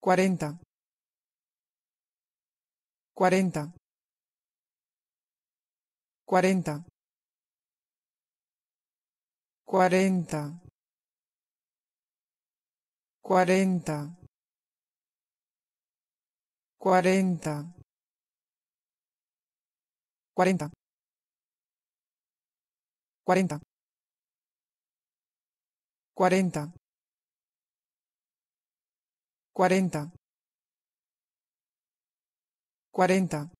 40 40 40 40 40 40 40 40 40 cuarenta, cuarenta.